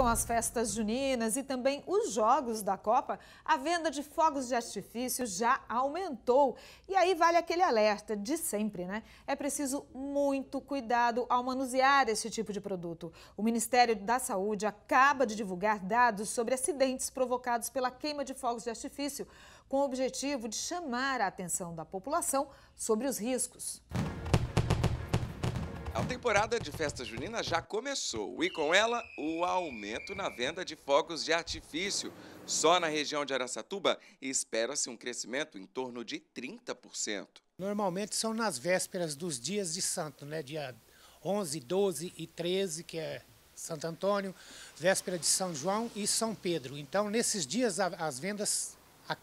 com as festas juninas e também os jogos da Copa, a venda de fogos de artifício já aumentou. E aí vale aquele alerta de sempre, né? É preciso muito cuidado ao manusear esse tipo de produto. O Ministério da Saúde acaba de divulgar dados sobre acidentes provocados pela queima de fogos de artifício, com o objetivo de chamar a atenção da população sobre os riscos temporada de festa junina já começou e com ela o aumento na venda de fogos de artifício. Só na região de Araçatuba espera-se um crescimento em torno de 30%. Normalmente são nas vésperas dos dias de santo, né? Dia 11, 12 e 13, que é Santo Antônio, véspera de São João e São Pedro. Então, nesses dias, as vendas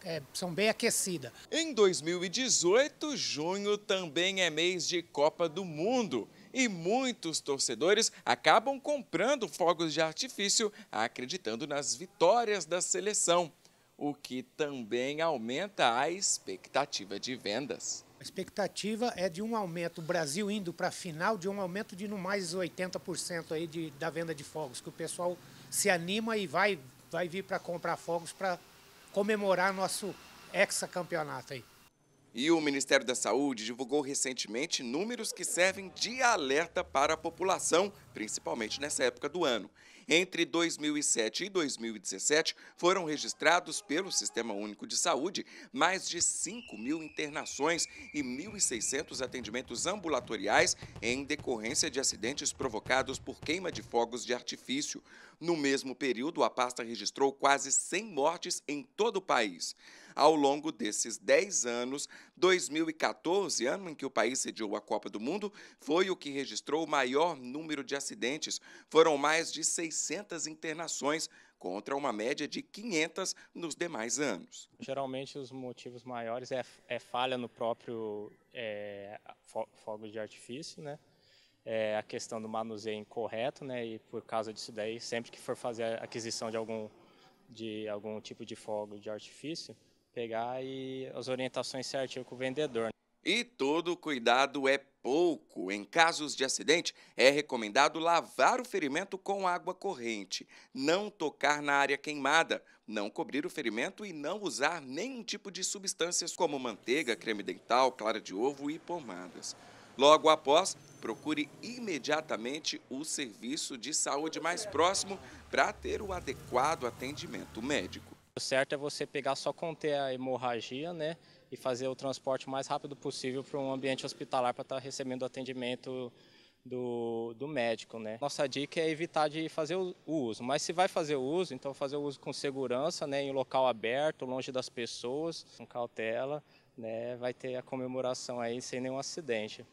é, são bem aquecidas. Em 2018, junho também é mês de Copa do Mundo e muitos torcedores acabam comprando fogos de artifício acreditando nas vitórias da seleção, o que também aumenta a expectativa de vendas. A expectativa é de um aumento, o Brasil indo para a final, de um aumento de no mais 80% aí de, da venda de fogos, que o pessoal se anima e vai, vai vir para comprar fogos para comemorar nosso hexacampeonato aí. E o Ministério da Saúde divulgou recentemente números que servem de alerta para a população, principalmente nessa época do ano. Entre 2007 e 2017, foram registrados pelo Sistema Único de Saúde mais de 5 mil internações e 1.600 atendimentos ambulatoriais em decorrência de acidentes provocados por queima de fogos de artifício. No mesmo período, a pasta registrou quase 100 mortes em todo o país ao longo desses 10 anos. 2014, ano em que o país sediou a Copa do Mundo, foi o que registrou o maior número de acidentes. Foram mais de 600 internações contra uma média de 500 nos demais anos. Geralmente os motivos maiores é, é falha no próprio é, fogo de artifício, né? É a questão do manuseio incorreto, né? E por causa disso daí, sempre que for fazer a aquisição de algum de algum tipo de fogo de artifício, pegar e as orientações certinhas com o vendedor. Né? E todo cuidado é pouco. Em casos de acidente, é recomendado lavar o ferimento com água corrente, não tocar na área queimada, não cobrir o ferimento e não usar nenhum tipo de substâncias como manteiga, creme dental, clara de ovo e pomadas. Logo após, procure imediatamente o serviço de saúde mais próximo para ter o adequado atendimento médico. O certo é você pegar só conter a hemorragia, né? E fazer o transporte o mais rápido possível para um ambiente hospitalar para estar tá recebendo o atendimento do, do, médico, né? Nossa dica é evitar de fazer o uso, mas se vai fazer o uso, então fazer o uso com segurança, né? Em local aberto, longe das pessoas, com cautela, né? Vai ter a comemoração aí sem nenhum acidente.